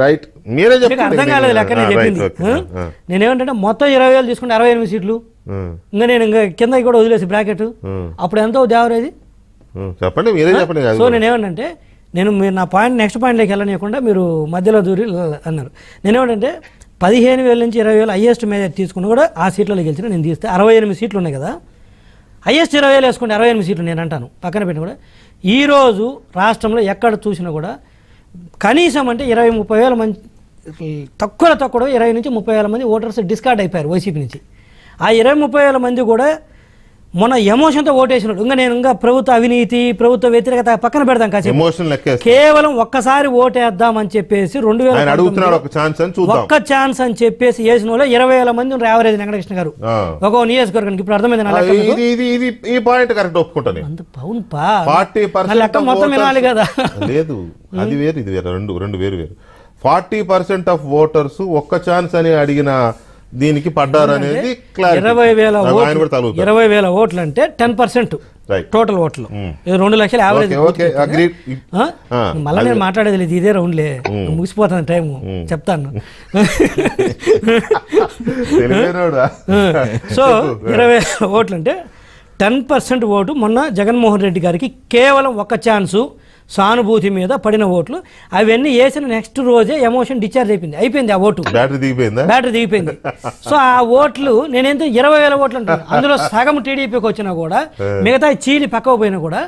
Right మీరే అర్థం కాలేదు లెక్క నేను ah, ah. నేనేమంటే మొత్తం ఇరవై వేలు తీసుకుంటే అరవై ఎనిమిది సీట్లు hmm. ఇంకా నేను ఇంకా కిందకి కూడా వదిలేసి బ్రాకెట్ hmm. అప్పుడు ఎంత దేవరేది hmm. చెప్పండి మీరే చెప్పండి సో నేనేమంటే నేను మీరు నా పాయింట్ నెక్స్ట్ పాయింట్లోకి వెళ్ళనీయకుండా మీరు మధ్యలో దూరి అన్నారు నేనేమంటే పదిహేను వేల నుంచి ఇరవై వేలు హైయెస్ట్ మేజర్ తీసుకుని కూడా ఆ సీట్లలో గెలిచిన నేను తీస్తే అరవై ఎనిమిది సీట్లు ఉన్నాయి కదా హైయెస్ట్ ఇరవై వేలు వేసుకుంటే అరవై ఎనిమిది సీట్లు నేను అంటాను పక్కన పెట్టిన కూడా ఈరోజు రాష్ట్రంలో ఎక్కడ చూసినా కూడా కనీసం అంటే ఇరవై ముప్పై వేల మంది తక్కువ తక్కువ ఇరవై నుంచి ముప్పై వేల మంది ఓటర్స్ డిస్కార్డ్ అయిపోయారు వైసీపీ నుంచి ఆ ఇరవై ముప్పై వేల మంది కూడా మన ఎమోషన్తో ఓటేసినాడు ఇంకా నేను ఇంకా ప్రభుత్వ అవినీతి ప్రభుత్వ వ్యతిరేకత పక్కన పెడదాం కాసేపు కేవలం ఒక్కసారి ఓటేద్దాం అని చెప్పేసి రెండు వేల ఒక్క ఛాన్స్ అని చెప్పేసి వేసిన వాళ్ళు ఇరవై వేల మంది యావరేజ్ వెంకటకృష్ణ గారు ఒక నియోజకవర్గానికి ఇప్పుడు అర్థమైంది అవును లెక్క మొత్తం వినాలి కదా లేదు అది వేరు ఇది వేరు రెండు రెండు వేరు వేరు ఫార్టీ పర్సెంట్ ఆఫ్ ఓటర్స్ ఒక్క ఛాన్స్ అని అడిగిన దీనికి పడ్డారనేది ఇరవై వేల ఇరవై వేల ఓట్లు అంటే టెన్ పర్సెంట్ టోటల్ ఓట్లు రెండు లక్షల యావరేజ్ ah, మళ్ళీ నేను మాట్లాడేది లేదు ఇదే రౌండ్లే hmm. ముగిసిపోతుంది టైం hmm. చెప్తాను సో ఇరవై ఓట్లు అంటే టెన్ పర్సెంట్ ఓటు మొన్న జగన్మోహన్ రెడ్డి గారికి కేవలం ఒక ఛాన్సు సానుభూతి మీద పడిన ఓట్లు అవన్నీ వేసిన నెక్స్ట్ రోజే ఎమోషన్ డిశ్చార్జ్ అయిపోయింది అయిపోయింది ఆ ఓటు బ్యాటరీ దిగిపోయింది బ్యాటరీ దిగిపోయింది సో ఆ ఓట్లు నేనేంత ఇరవై వేల ఓట్లు అంటాను అందులో సగం టీడీపీకి వచ్చినా కూడా మిగతా చీలి పక్కకు కూడా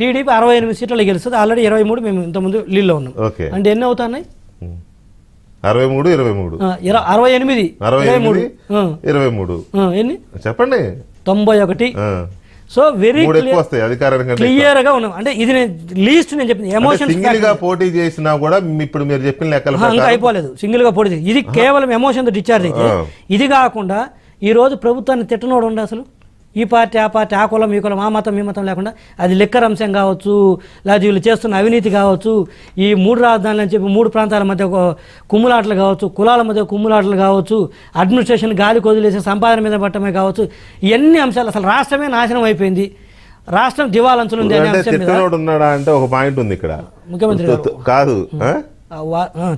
టీడీపీ అరవై ఎనిమిది సీట్లలో గెలుస్తుంది ఆల్రెడీ ఇరవై మూడు మేము ఇంతకుముందు లీల్లో ఉన్నాం అంటే ఎన్ని అవుతున్నాయి అరవై మూడు ఇరవై మూడు అరవై ఎనిమిది అరవై మూడు ఇరవై మూడు ఎన్ని చెప్పండి తొంభై ఒకటి సో వెరీ క్లియర్ గా ఉన్నాం అంటే ఇది లీస్ట్ నేను చెప్పింది ఎమోషన్ సింగిల్ గా పోటీ చేసినా కూడా ఇప్పుడు మీరు చెప్పిన లెక్కలు ఇంకా అయిపోలేదు సింగిల్ గా పోటీ ఇది కేవలం ఎమోషన్ తో డిశ్చార్జ్ అయితే ఇది కాకుండా ఈ రోజు ప్రభుత్వాన్ని తిట్టనోడు ఉండే అసలు ఈ పార్టీ ఆ పార్టీ ఆ కులం ఈ కులం ఆ మతం ఈ మతం లేకుండా అది లెక్కర్ అంశం కావచ్చు లేదా వీళ్ళు చేస్తున్న అవినీతి కావచ్చు ఈ మూడు రాజధానులు అని చెప్పి మూడు ప్రాంతాల మధ్య కుమ్ములాటలు కావచ్చు కులాల మధ్య కుమ్ములాటలు కావచ్చు అడ్మినిస్ట్రేషన్ గాలి కొదిలేసే సంపాదన మీద పట్టమే కావచ్చు ఇవన్నీ అంశాలు అసలు రాష్ట్రమే నాశనం అయిపోయింది రాష్ట్రం దివాలంచులు అంటే ఒక పాయింట్ ఉంది ఇక్కడ ముఖ్యమంత్రి కాదు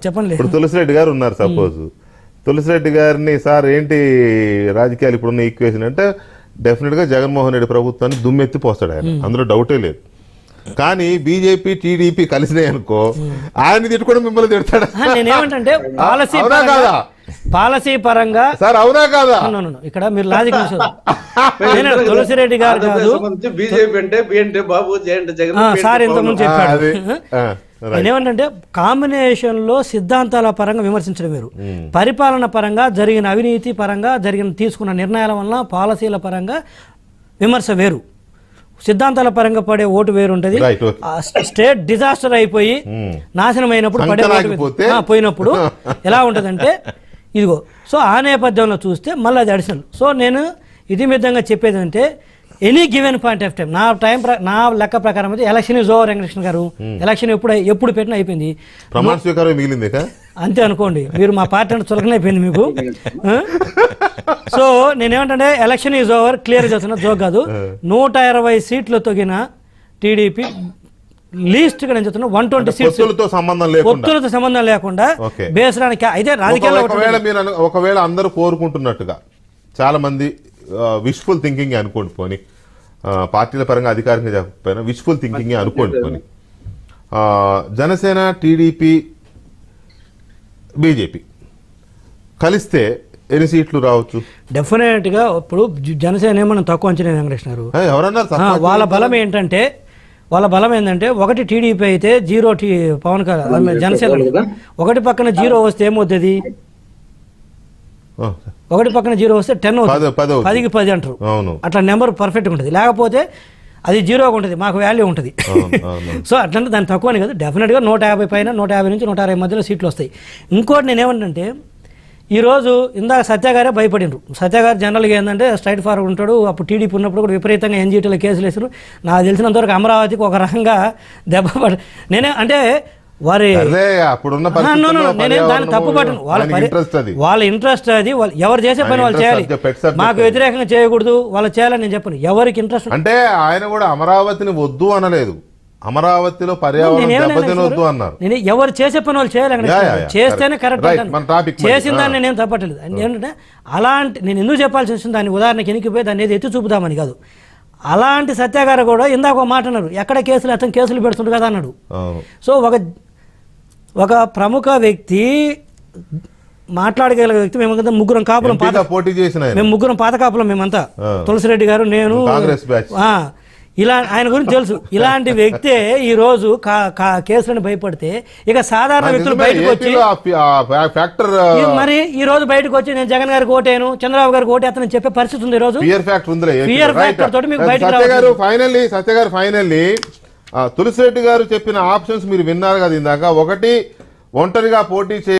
చెప్పండి ఇప్పుడు తులసిరెడ్డి గారు ఉన్నారు సపోజ్ తులసిరెడ్డి గారిని సార్ ఏంటి రాజకీయాలు ఇప్పుడున్న ఈక్వేషన్ అంటే డెఫినెట్గా జగన్మోహన్ రెడ్డి ప్రభుత్వాన్ని పోస్తాడు ఆయన hmm. అందులో డౌటే లేదు కానీ బీజేపీ టీడీపీ కలిసినాయి అనుకో hmm. ఆయన తిట్టుకోవడం మిమ్మల్ని తిడతాడు కాదా పాలసీ పరంగా సార్ అవునా కాదా ఇక్కడ మీరు లాజిక్ రెడ్డి గారు కాదు బీజేపీ అంటే బిఎంటే బాబు సార్ ఇంతకుముందు చెప్పాడు నేనేమంటే కాంబినేషన్ లో సిద్ధాంతాల పరంగా విమర్శించడం వేరు hmm. పరిపాలన పరంగా జరిగిన అవినీతి పరంగా జరిగిన తీసుకున్న నిర్ణయాల వలన పాలసీల పరంగా విమర్శ వేరు సిద్ధాంతాల పరంగా పడే ఓటు వేరు ఉంటది స్టేట్ డిజాస్టర్ అయిపోయి hmm. నాశనం అయినప్పుడు పడే ఓటు పోయినప్పుడు ఎలా ఉంటుందంటే ఇదిగో సో ఆ నేపథ్యంలో చూస్తే మళ్ళీ అది అడిషన్ సో నేను ఇది విధంగా చెప్పేది అంటే any given point of time నా టైం నా లెక్క ప్రకారం అయితే ఎలక్షన్ ఇస్ ఓవర్ వెంకటకృష్ణ గారు ఎలక్షన్ hmm. ఎప్పుడు ఎప్పుడు పెట్టినా అయిపోయింది ప్రమాణ స్వీకారం మిగిలింది అంతే అనుకోండి మీరు మా పార్టీ చులకన అయిపోయింది మీకు సో నేనేమంటే ఎలక్షన్ ఈజ్ ఓవర్ క్లియర్ చేస్తున్న జోక్ కాదు నూట ఇరవై సీట్లు తొగిన టీడీపీ లీస్ట్ గా నేను చెప్తున్నా వన్ ట్వంటీ సంబంధం ఒత్తులతో సంబంధం లేకుండా బేసడానికి అయితే రాజకీయాల్లో ఒకవేళ అందరూ కోరుకుంటున్నట్టుగా చాలా మంది విష్ఫుల్ థింకింగ్ అనుకోండి పోని పార్టీల పరంగా అధికారికంగా చెప్పకపోయినా విష్ఫుల్ థింకింగ్ అనుకోండి పోని జనసేన టీడీపీ బీజేపీ కలిస్తే ఎన్ని సీట్లు రావచ్చు డెఫినెట్ గా ఇప్పుడు జనసేన ఏమన్నా తక్కువ అంచనా వెంకటేశ్వర వాళ్ళ బలం ఏంటంటే వాళ్ళ బలం ఏంటంటే ఒకటి టీడీపీ అయితే జీరో టీ పవన్ కళ్యాణ్ జనసేన ఒకటి పక్కన జీరో వస్తే ఏమవుతుంది ఒకటి పక్కన జీరో వస్తే టెన్ పదికి పది అంటారు అట్లా నెంబర్ పర్ఫెక్ట్గా ఉంటుంది లేకపోతే అది జీరోగా ఉంటుంది మాకు వాల్యూ ఉంటుంది సో అట్లంటే దాని తక్కువని కదా డెఫినెట్గా నూట యాభై పైన నూట యాభై నుంచి నూట అరవై మధ్యలో సీట్లు వస్తాయి ఇంకోటి నేనేమంటే ఈరోజు ఇందాక సత్యగారే భయపడినరు సత్యాగారు జనరల్గా ఏంటంటే స్ట్రైట్ ఫార్వర్డ్ ఉంటాడు అప్పుడు టీడీపీ ఉన్నప్పుడు కూడా విపరీతంగా ఎన్జిటీలో కేసులు వేసారు నాకు తెలిసినంతవరకు అమరావతికి ఒక రకంగా దెబ్బ పడ నేనే అంటే వారి దాన్ని తప్పు పట్టను వాళ్ళ వాళ్ళ ఇంట్రెస్ట్ అది వాళ్ళు ఎవరు చేసే పని వాళ్ళు చేయాలి మాకు వ్యతిరేకంగా చేయకూడదు వాళ్ళు చేయాలని నేను చెప్పను ఎవరికి ఇంట్రెస్ట్ అంటే ఆయన కూడా అమరావతిని వద్దు అనలేదు అమరావతిలో పర్యావరణం దెబ్బతినొద్దు అన్నారు నేను ఎవరు చేసే పని వాళ్ళు చేయాలి చేస్తేనే కరెక్ట్ చేసిన దాన్ని నేను తప్పట్లేదు ఏంటంటే అలాంటి నేను ఎందుకు చెప్పాల్సి వచ్చింది దాన్ని ఉదాహరణకి ఎనికిపోయి దాన్ని ఏది ఎత్తి చూపుదామని కాదు అలాంటి సత్యాగారు కూడా ఇందాక మాట అన్నారు ఎక్కడ కేసులు అతను కేసులు పెడుతుంది కదా అన్నాడు సో ఒక ఒక ప్రముఖ వ్యక్తి మాట్లాడగల వ్యక్తి మేము ముగ్గురం కాపులం పాత పోటీ చేసిన మేము ముగ్గురం పాత కాపులం మేమంతా తులసిరెడ్డి గారు నేను ఇలా ఆయన గురించి తెలుసు ఇలాంటి వ్యక్తే ఈ రోజు కేసులను భయపడితే ఇక సాధారణ వ్యక్తులు బయటకు వచ్చి ఫ్యాక్టర్ మరి ఈ రోజు బయటకు వచ్చి నేను జగన్ గారికి ఓటేను చంద్రబాబు గారికి అతను చెప్పే పరిస్థితి ఉంది ఈ రోజు ఫ్యాక్టర్ ఉంది ఫ్యాక్టర్ తోటి సత్య గారు తులసిరెడ్డి గారు చెప్పిన ఆప్షన్స్ మీరు విన్నారు కదా ఇందాక ఒకటి ఒంటరిగా పోటీ